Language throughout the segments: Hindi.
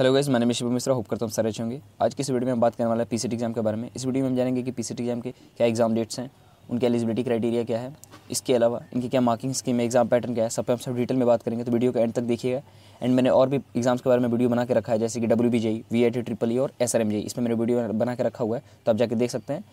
हेलो गैस मैंने शिव मिश्रा होप करता हूँ सारे अच्छे होंगे आज की इस वीडियो में हम बात करने वाला है पीसीटी एग्जाम के बारे में इस वीडियो में हम जानेंगे कि पीसीटी एग्जाम के क्या एग्जाम डेट्स हैं उनके एलिजिबिलिटी क्राइटेरिया क्या है इसके अलावा इनकी क्या मार्किंग स्कीम है एग्जाम पैटर्न क्या है सब पे हम सब डिटेल में बात करेंगे तो वीडियो को एंड तक देखिएगा एंड मैंने और भी एग्जाम्स के बारे में वीडियो बना के रखा है जैसे कि W B G V I T triple E और एस आर एम जी इसमें मैंने वीडियो बना के रखा हुआ है तो आप जाकर देख सकते हैं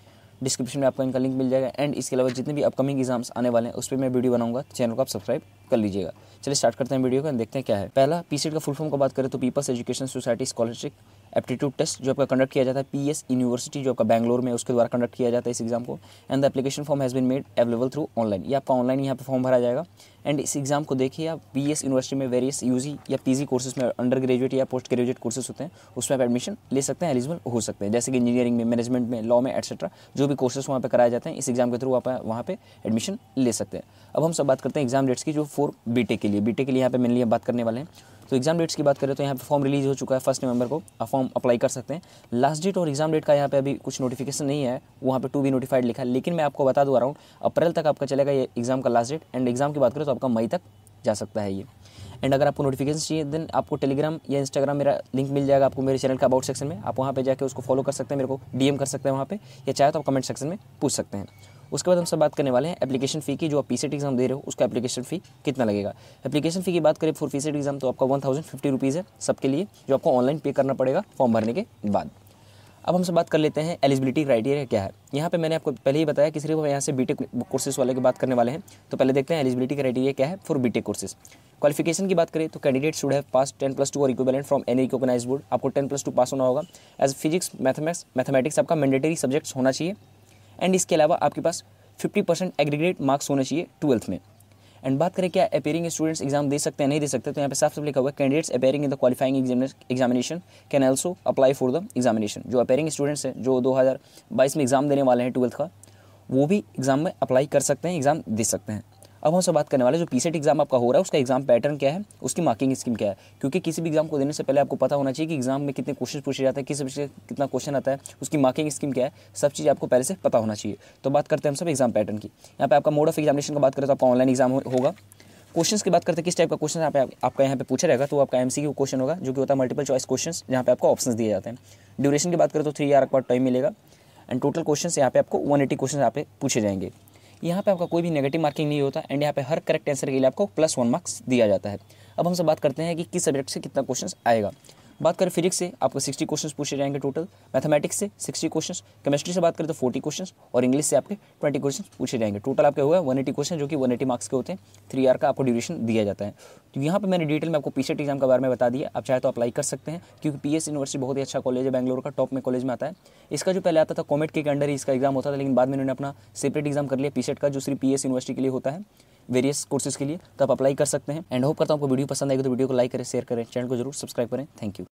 डिस्क्रिप्शन में आपको इनका लिंक मिल जाएगा एंड इसके अलावा जितने भी अपकमिंग एग्जाम्स आने वाले हैं उस पर मैं वीडियो बनाऊंगा चैनल को आप सब्सक्राइब कर लीजिएगा चलिए स्टार्ट करते हैं वीडियो को देखते हैं क्या है पहला पीसीट का फुल फॉर्म का बात करें तो People's Education Society scholarship aptitude test जो आपका कंडक्ट किया जाता है पी एस यूनिवर्सिटी जो आपका बैंगलोर में उसके द्वारा कंडक्ट किया जाता है इस एग्जाम को and the application form has been made available through online ये आपका ऑनलाइन यहाँ पे फॉर्म भरा जाएगा एंड इस एग्जाम को देखिए आप पी एस यूनिवर्सिटी में वेरियस यू जी या पी जी कोर्सेज में अंडर ग्रेजुएट या पोस्ट ग्रेजुएट कोर्सेज होते हैं उसमें आप एडमिशन ले सकते हैं एलिजिबल हो सकते हैं जैसे कि इंजीनियरिंग में मैनेजमेंट में लॉ में एक्सेट्रा जो भी कोर्सेज वहाँ पर कराए जाते हैं इस एग्जाम के थ्रू आप वहाँ पर एडमिशन ले सकते हैं अब हम सब बात करते हैं एग्जाम डेट्स की जो फॉर बी के लिए बी के लिए यहाँ पर मेनली हम बात करने वाले हैं तो एग्जाम डेट्स की बात करें तो यहाँ पे फॉर्म रिलीज हो चुका है फर्स्ट नवंबर को आप फॉर्म अप्लाई कर सकते हैं लास्ट डेट और एग्जाम डेट का यहाँ पे अभी कुछ नोटिफिकेशन नहीं है वहाँ पे टू बी नोटिफाइड लिखा है लेकिन मैं आपको बता दूँ अराउंड अप्रैल तक आपका चलेगा ये एग्जाम का लास्ट डेट एंड एग्जाम की बात करें तो आपका मई तक जा सकता है ये एंड अगर आपको नोटिफिकेशन चाहिए देन आपको टेलीग्राम या इंस्टाग्राम मेरा लिंक मिल जाएगा आपको मेरे चैनल का अबाउट सेक्शन में आप वहाँ पर जाकर उसको फॉलो कर सकते हैं मेरे को डीएम कर सकते हैं वहाँ पर या चाहे तो आप कमेंट सेक्शन में पूछ सकते हैं उसके बाद हम सब बात करने वाले हैं एप्लीकेशन फ़ी की जो आप पी एग्ज़ाम दे रहे हो उसका एप्लीकेशन फ़ी कितना लगेगा एप्लीकेशन फ़ी की बात करें फॉर पी एग्ज़ाम तो आपका वन थाउजेंड फिफ्टी रुपीज़ है सबके लिए जो आपको ऑनलाइन पे करना पड़ेगा फॉर्म भरने के बाद अब हम सब बात कर लेते हैं एलिजिबिलिटी क्राइटेरिया क्या है यहाँ पे मैंने आपको पहले ही बताया कि सिर्फ हम यहाँ से बीटेक कोर्सेज वाले की बात करने वाले हैं तो पहले देखते हैं एलिजिबिलिटी क्राइटेरिया क्या है फॉर बीटेक कोर्सेज क्वालिफिकेशन की बात करें तो candidate should have pass ten plus two और equivalent from any recognise board आपको टेन प्लस टू पास होना होगा एज फिजिक्स मैथमेटिक्स मैथमेटिक्स आपका मैंडेटरी सब्जेक्ट्स होना चाहिए एंड इसके अलावा आपके पास फिफ्टी परसेंट एग्रीग्रेट मार्क्स होना चाहिए ट्वेल्थ में एंड बात करें क्या अपेयरिंग स्टूडेंट्स एग्जाम दे सकते हैं नहीं दे सकते तो यहाँ पे साफ साफ लिखा हुआ है candidates appearing in the qualifying examination can also apply for the examination जो अपेयरिंग स्टूडेंट्स हैं जो दो में एग्जाम देने वाले हैं ट्वेल्थ का वो भी एग्जाम में अप्लाई कर सकते हैं एग्जाम दे सकते हैं अब हम सब बात करने वाले जो पीसेट एग्जाम e आपका हो रहा है उसका एग्जाम पैटर्न क्या है उसकी मार्किंग स्कीम क्या है क्योंकि किसी भी एग्जाम को देने से पहले आपको पता होना चाहिए कि एग्जाम में कितने क्वेश्चन पूछे जाते हैं किस विषय कितना क्वेश्चन आता है उसकी मार्किंग स्कीम क्या है सब चीज़ आपको पहले से पता होना चाहिए तो बात करते हैं हम सब एग्जाम पैटर्न की यहाँ पर आपका मोड ऑफ एग्जामिनेशन का बात करें तो आपका ऑनलाइन एग्जाम होगा क्वेश्चंस की बात करते हैं किस टाइप का क्वेश्चन आप, आपका यहाँ पे पूछा रहेगा तो आपका एमसीक्यू क्वेश्चन होगा जो कि होता है मल्टीपल चॉइस क्वेश्चन जहाँ पे आपको ऑप्शन दिए जाते हैं ड्यूरेशन की बात करें तो थ्री आर का टाइम मिलेगा एंड टोटल क्वेश्चन यहाँ पे आपको वन एटी क्वेश्चन यहाँ पे पूछे जाएंगे यहाँ पे आपका कोई भी नेगेटिव मार्किंग नहीं होता एंड यहाँ पे हर करेक्ट आंसर के लिए आपको प्लस वन मार्क्स दिया जाता है अब हम सब बात करते हैं कि किस सब्जेक्ट से कितना क्वेश्चन आएगा बात करें फिजिक्स से आपको सिक्सटी क्वेश्चन पूछे जाएंगे टोटल मैथमेटिक्स से सिक्सटी क्वेश्चन केमिस्ट्री से बात करें तो फोर्टी क्वेश्चन और इंग्लिश से आपके ट्वेंटी क्वेश्चन पूछे जाएंगे टोटल आपके हुआ वन एटी क्वेश्चन जो कि वन एटी मार्क्स के होते हैं थ्री आर का आपको ड्यूरेशन दिया जाता है तो यहाँ पर मैंने डिटेल में आपको पी एग्जाम के बारे में बता दिया आप चाहे तो अप्लाई कर सकते हैं क्योंकि पी यूनिवर्सिटी बहुत ही अच्छा कॉलेज है बैंगलोर का टॉप में कॉलेज में आता है इसका जो पहले आता था कॉमेट के अंडर ही इसका एग्जाम होता था लेकिन बाद में उन्होंने अपना सेपरेट एग्जाम कर लिया पी e का जो सिर्फ पी यूनिवर्सिटी के लिए होता है वेरियस कोर्सेज के लिए तो आप अप्लाई कर सकते हैं एंड होप करता हूँ आपको वीडियो पसंद आएगी तो वीडियो को लाइक करें शेयर करें चैनल को जरूर सब्सक्राइब करें थैंक यू